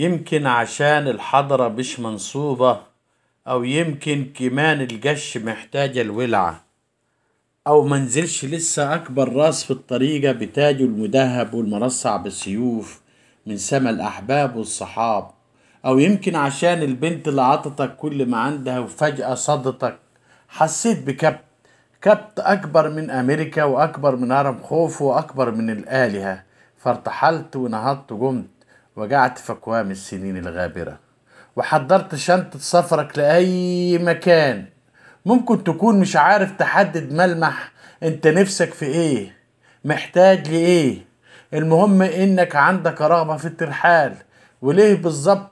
يمكن عشان الحضرة مش منصوبة أو يمكن كمان الجش محتاجة الولعة أو منزلش لسه أكبر راس في الطريقة بتاجه المدهب والمرصع بالسيوف من سما الأحباب والصحاب أو يمكن عشان البنت اللي عطتك كل ما عندها وفجأة صدتك حسيت بكبت كبت أكبر من أمريكا وأكبر من هرم خوف وأكبر من الآلهة فارتحلت ونهضت وقمت وجعت أكوام السنين الغابرة وحضرت شنطة سفرك لأي مكان ممكن تكون مش عارف تحدد ملمح انت نفسك في ايه محتاج لايه المهم انك عندك رغبة في الترحال وليه بالظبط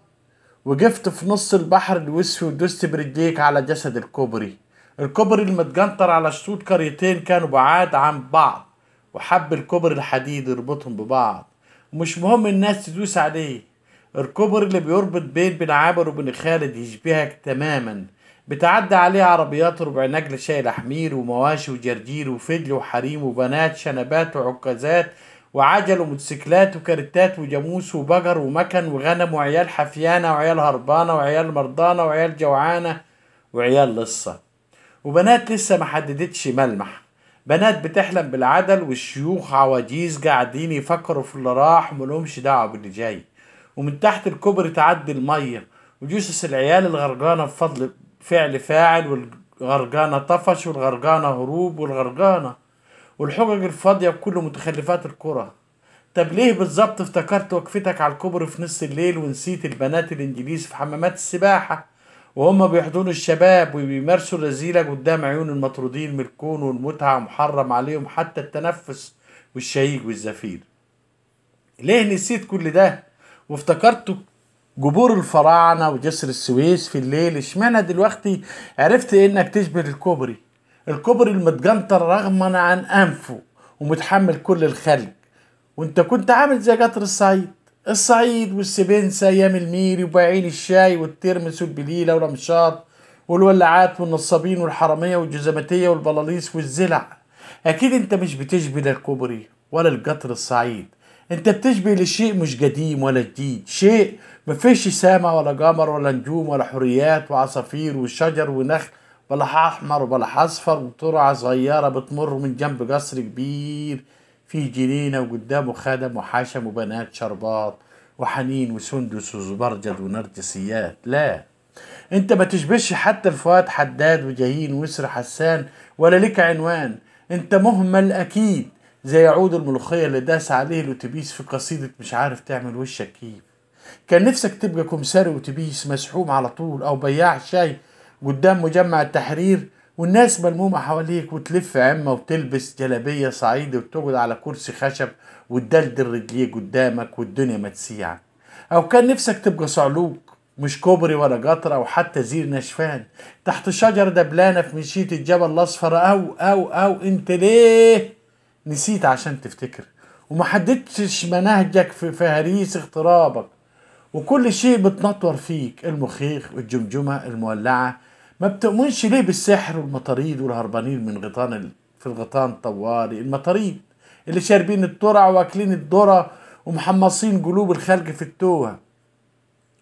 وقفت في نص البحر الوسفي ودست برجليك على جسد الكوبري الكوبري المتجنطر على شطوط قريتين كانوا بعاد عن بعض وحب الكوبري الحديد يربطهم ببعض ومش مهم الناس تدوس عليه الكوبري اللي بيربط بين بن عامر وبن خالد يشبهك تماما بتعدي عليه عربيات ربع نجل شايل حمير ومواشي وجرجير وفجل وحريم وبنات شنبات وعكازات وعجل وموتوسيكلات وكارتات وجاموس وبجر ومكن وغنم وعيال حفيانة وعيال هربانة وعيال مرضانة وعيال جوعانة وعيال لصة وبنات لسه محددتش ملمح بنات بتحلم بالعدل والشيوخ عواجيز قاعدين يفكروا في اللي راح وملهمش دعوه باللي جاي ومن تحت الكوبري تعدي الميه وجثث العيال الغرقانه بفضل فعل فاعل والغرقانه طفش والغرقانه هروب والغرقانه والحجج الفاضيه بكل متخلفات القرى طب ليه بالظبط افتكرت وقفتك على الكوبري في نص الليل ونسيت البنات الانجليز في حمامات السباحه وهم بيحضنوا الشباب وبيمارسوا الرذيلة قدام عيون المطرودين من الكون والمتعة ومحرم عليهم حتى التنفس والشهيق والزفير ليه نسيت كل ده وافتكرت جبور الفراعنة وجسر السويس في الليل اشمعنى دلوقتي عرفت انك تشبه الكوبري الكوبري المتجنطر رغما عن انفه ومتحمل كل الخلق وانت كنت عامل زي قطر الصعيد الصعيد والسبنسة أيام الميري وبياعين الشاي والترمس والبليلة والأمشاط والولعات والنصابين والحرامية والجزمتية والبلاليس والزلع أكيد أنت مش بتشبه لا الكوبري ولا القطر الصعيد أنت بتشبه لشيء مش قديم ولا جديد شيء مفيش سامة ولا قمر ولا نجوم ولا حريات وعصافير وشجر ونخل بلح أحمر وبلح أصفر وترعة صغيرة بتمر من جنب قصر كبير في جنينة وقدامه خدم وحشم وبنات شربات وحنين وسندس وزبرجد ونرجسيات لا انت ما تشبهش حتى الفؤاد حداد وجاهين ويسر حسان ولا لك عنوان انت مهمل اكيد زي عود الملوخية اللي داس عليه الاتوبيس في قصيدة مش عارف تعمل وشك كيف كان نفسك تبقى كمساري اتوبيس مسحوم على طول او بياع شاي قدام مجمع التحرير والناس ملمومة حواليك وتلف عمة وتلبس جلابية صعيدي وتقعد على كرسي خشب وتدلدل رجليه قدامك والدنيا ما تسيع أو كان نفسك تبقى صعلوك مش كوبري ولا قطرة أو حتى زير نشفان تحت شجرة دبلانة في مشية الجبل الأصفر أو أو أو أنت ليه نسيت عشان تفتكر ومحددتش مناهجك في فهاريس اغترابك وكل شيء بتنطور فيك المخيخ والجمجمة المولعة ما بتؤمنش ليه بالسحر والمطاريد والهربانين من غيطان في الغيطان طوالي المطاريد اللي شاربين الترع واكلين الذره ومحمصين قلوب الخلق في التوه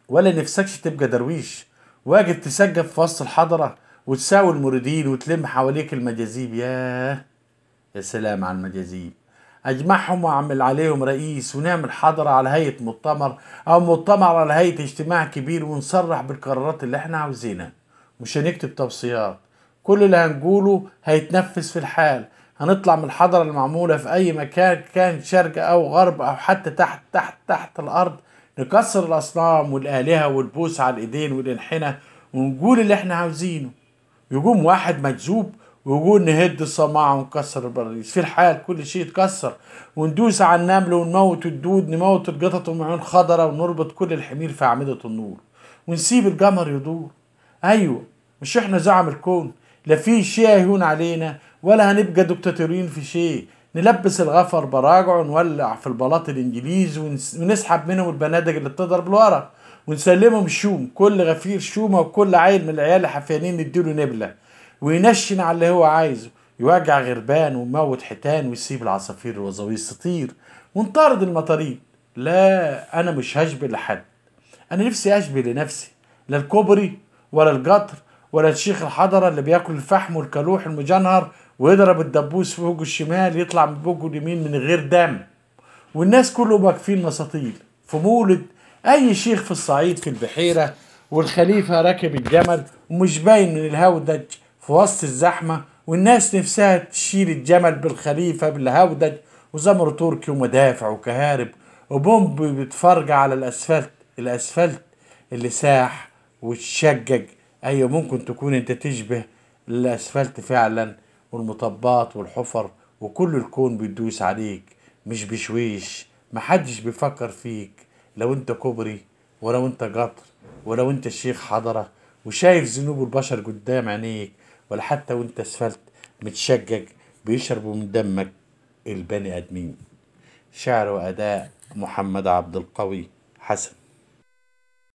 ولا نفسكش تبقى درويش واجب تسجل في وسط الحضرة وتساوي المريدين وتلم حواليك المجازيب يا يا سلام على المجازيب اجمعهم واعمل عليهم رئيس ونعمل حضرة على هيئة مؤتمر او مؤتمر على هيئة اجتماع كبير ونصرح بالقرارات اللي احنا عاوزينها مش هنكتب توصيات كل اللي هنقوله هيتنفذ في الحال هنطلع من الحضرة المعمولة في أي مكان كان شرق أو غرب أو حتى تحت تحت تحت الأرض نكسر الأصنام والآلهة والبوس على الإيدين والأنحنة ونقول اللي إحنا عاوزينه يقوم واحد مجذوب ويقول نهد الصماعة ونكسر البراريس في الحال كل شيء يتكسر وندوس على النمل ونموت الدود نموت القطط ومعون خضرة ونربط كل الحمير في أعمدة النور ونسيب القمر يدور ايوه مش احنا زعم الكون لا في شيء هيهون علينا ولا هنبقى دكتاتورين في شيء نلبس الغفر براجع ونولع في البلاط الانجليزي ونسحب منهم البنادق اللي بتضرب لورا ونسلمهم شوم كل غفير شومه وكل عيل من العيال الحفيانين نديله نبله وينشن على اللي هو عايزه يوجع غربان ويموت حيتان ويسيب العصافير الوظاويص تطير ونطارد المطاريد لا انا مش هشبه لحد انا نفسي اشبه لنفسي لا الكوبري ولا القطر ولا الشيخ الحضرة اللي بياكل الفحم والكلوح المجنهر ويضرب الدبوس في وجهه الشمال يطلع من بوجه اليمين من غير دم والناس كله واقفين مساطيل في مولد اي شيخ في الصعيد في البحيره والخليفه راكب الجمل ومش باين من الهودج في وسط الزحمه والناس نفسها تشيل الجمل بالخليفه بالهودج وزمر تركي ومدافع وكهارب وبومب بيتفرج على الاسفلت الاسفلت اللي ساح وتشجج ايوه ممكن تكون انت تشبه الاسفلت فعلا والمطبات والحفر وكل الكون بيدوس عليك مش بشويش محدش بيفكر فيك لو انت كوبري ولو انت قطر ولو انت شيخ حضرة وشايف ذنوب البشر قدام عينيك ولا حتى وانت اسفلت متشجج بيشربوا من دمك البني ادمين شعر واداء محمد عبد القوي حسن